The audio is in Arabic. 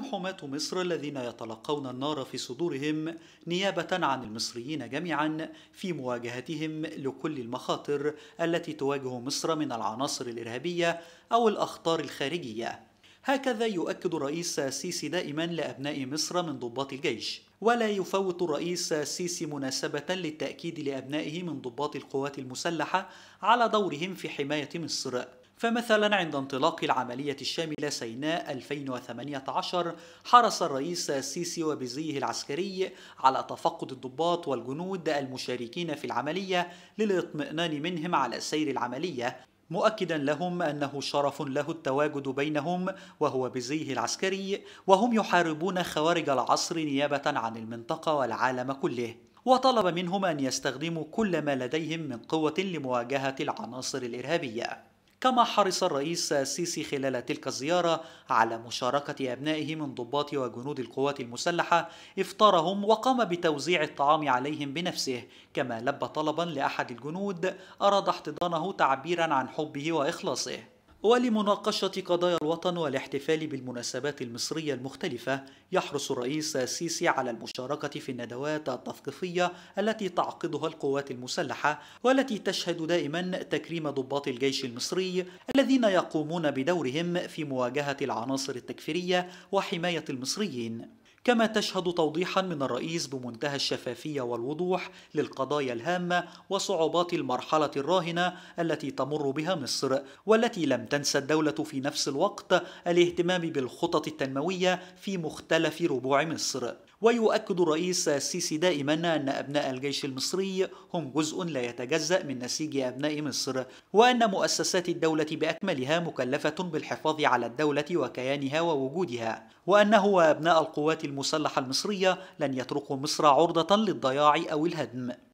هم حماة مصر الذين يتلقون النار في صدورهم نيابة عن المصريين جميعا في مواجهتهم لكل المخاطر التي تواجه مصر من العناصر الإرهابية أو الأخطار الخارجية. هكذا يؤكد الرئيس السيسي دائما لأبناء مصر من ضباط الجيش ولا يفوت الرئيس السيسي مناسبة للتأكيد لأبنائه من ضباط القوات المسلحة على دورهم في حماية مصر فمثلا عند انطلاق العملية الشاملة سيناء 2018 حرص الرئيس السيسي وبزيه العسكري على تفقد الضباط والجنود المشاركين في العملية للاطمئنان منهم على سير العملية مؤكدا لهم انه شرف له التواجد بينهم وهو بزيه العسكري وهم يحاربون خوارج العصر نيابه عن المنطقه والعالم كله وطلب منهم ان يستخدموا كل ما لديهم من قوه لمواجهه العناصر الارهابيه كما حرص الرئيس السيسي خلال تلك الزيارة على مشاركة أبنائه من ضباط وجنود القوات المسلحة إفطارهم وقام بتوزيع الطعام عليهم بنفسه كما لبى طلبا لأحد الجنود أراد احتضانه تعبيرا عن حبه وإخلاصه ولمناقشة قضايا الوطن والاحتفال بالمناسبات المصرية المختلفة يحرص الرئيس السيسي على المشاركة في الندوات التثقيفية التي تعقدها القوات المسلحة والتي تشهد دائما تكريم ضباط الجيش المصري الذين يقومون بدورهم في مواجهة العناصر التكفيرية وحماية المصريين كما تشهد توضيحا من الرئيس بمنتهى الشفافية والوضوح للقضايا الهامة وصعوبات المرحلة الراهنة التي تمر بها مصر والتي لم تنسى الدولة في نفس الوقت الاهتمام بالخطط التنموية في مختلف ربوع مصر ويؤكد الرئيس السيسي دائما أن أبناء الجيش المصري هم جزء لا يتجزأ من نسيج أبناء مصر وأن مؤسسات الدولة بأكملها مكلفة بالحفاظ على الدولة وكيانها ووجودها وأنه وأبناء القوات المسلحة المصرية لن يتركوا مصر عرضة للضياع أو الهدم